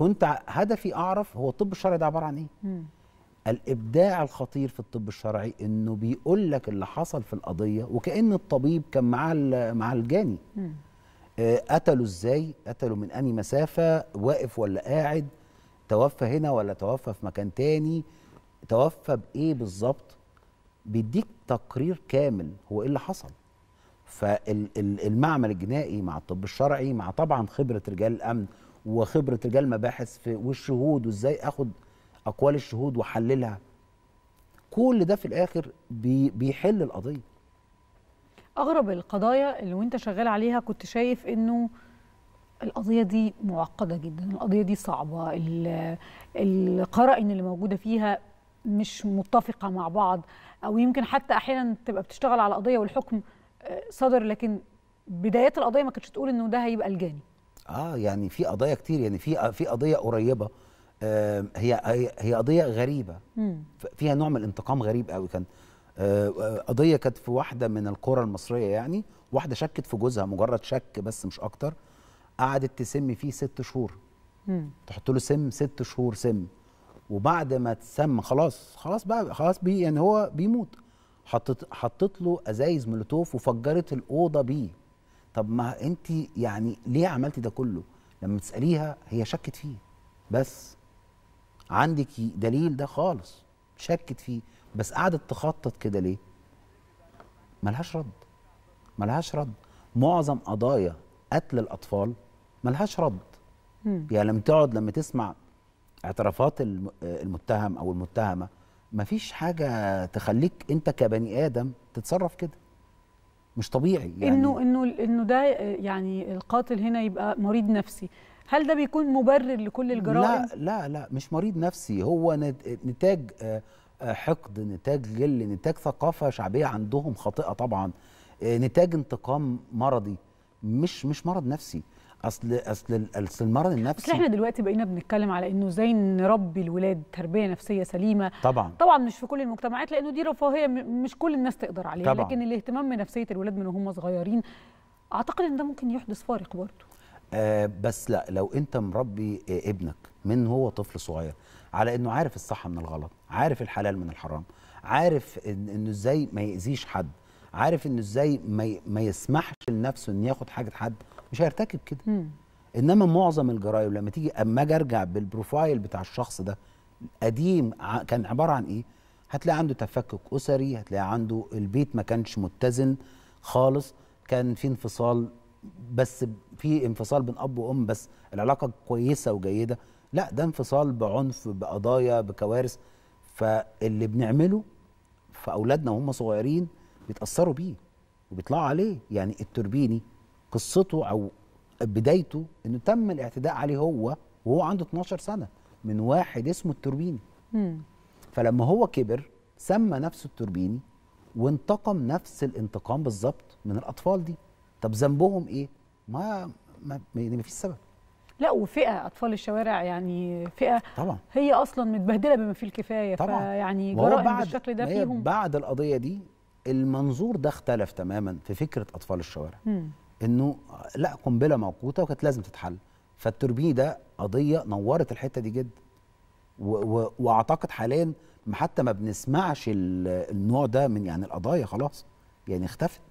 كنت هدفي اعرف هو الطب الشرعي ده عباره عن ايه مم. الابداع الخطير في الطب الشرعي انه بيقول لك اللي حصل في القضيه وكان الطبيب كان معاه مع الجاني آه قتلوا ازاي قتلوا من اني مسافه واقف ولا قاعد توفى هنا ولا توفى في مكان تاني توفى بايه بالظبط بيديك تقرير كامل هو ايه اللي حصل فالمعمل الجنائي مع الطب الشرعي مع طبعا خبره رجال الامن وخبره رجال مباحث في والشهود وازاي اخد اقوال الشهود واحللها كل ده في الاخر بي بيحل القضيه اغرب القضايا اللي وانت شغال عليها كنت شايف انه القضية دي معقدة جدا القضية دي صعبة القرائن اللي موجودة فيها مش متفقة مع بعض أو يمكن حتى أحيانا تبقى بتشتغل على قضية والحكم آه، صدر لكن بدايات القضية ما كانتش تقول إنه ده هيبقى الجاني اه يعني في قضايا كتير يعني في في قضيه قريبه آه هي هي قضيه غريبه فيها نوع من الانتقام غريب قوي كان آه،, آه قضيه كانت في واحده من القرى المصريه يعني واحده شكت في جوزها مجرد شك بس مش اكتر قعدت تسم فيه ست شهور تحط له سم ست شهور سم وبعد ما تسم خلاص خلاص بقى خلاص بي يعني هو بيموت حطت حطت له ازايز مولوتوف وفجرت الاوضه بيه طب ما انت يعني ليه عملتي ده كله لما تساليها هي شكت فيه بس عندك دليل ده خالص شكت فيه بس قعدت تخطط كده ليه ملهاش رد ملهاش رد معظم قضايا قتل الاطفال ملهاش رد يا يعني لما تقعد لما تسمع اعترافات المتهم او المتهمه مفيش حاجه تخليك انت كبني ادم تتصرف كده مش طبيعي يعني انه انه انه ده يعني القاتل هنا يبقى مريض نفسي هل ده بيكون مبرر لكل الجرائم لا لا لا مش مريض نفسي هو نتاج آه، آه، حقد نتاج جل نتاج ثقافه شعبيه عندهم خاطئه طبعا آه، نتاج انتقام مرضي مش مش مرض نفسي اصل اصل اصل المرض النفسي بس احنا دلوقتي بقينا بنتكلم على انه ازاي نربي الولاد تربيه نفسيه سليمه طبعا طبعا مش في كل المجتمعات لانه دي رفاهيه مش كل الناس تقدر عليها طبعا. لكن الاهتمام بنفسيه الولاد من وهم صغيرين اعتقد ان ده ممكن يحدث فارق برضه آه بس لا لو انت مربي آه، ابنك من هو طفل صغير على انه عارف الصح من الغلط عارف الحلال من الحرام عارف انه ازاي ما يأذيش حد عارف انه ازاي ما, ما يسمحش لنفسه ان ياخد حاجه حد مش هيرتكب كده مم. انما معظم الجرائم لما تيجي اما اجي ارجع بالبروفايل بتاع الشخص ده قديم كان عباره عن ايه هتلاقي عنده تفكك اسري هتلاقي عنده البيت ما كانش متزن خالص كان في انفصال بس في انفصال بين اب وام بس العلاقه كويسه وجيده لا ده انفصال بعنف بقضايا بكوارث فاللي بنعمله في اولادنا وهم صغيرين بيتاثروا بيه وبيطلعوا عليه يعني التوربيني قصته او بدايته انه تم الاعتداء عليه هو وهو عنده 12 سنه من واحد اسمه التوربيني فلما هو كبر سمى نفسه التوربيني وانتقم نفس الانتقام بالظبط من الاطفال دي طب ذنبهم ايه ما ما, يعني ما فيش سبب لا وفئه اطفال الشوارع يعني فئه طبعا هي اصلا متبهدله بما فيه الكفايه طبعا فيعني جرائم بالشكل ده فيهم بعد القضيه دي المنظور ده اختلف تماما في فكره اطفال الشوارع انه لا قنبله موقوته وكانت لازم تتحل فالتربيه ده قضيه نورت الحته دي جدا واعتقد حاليا حتى ما بنسمعش النوع ده من يعني القضايا خلاص يعني اختفت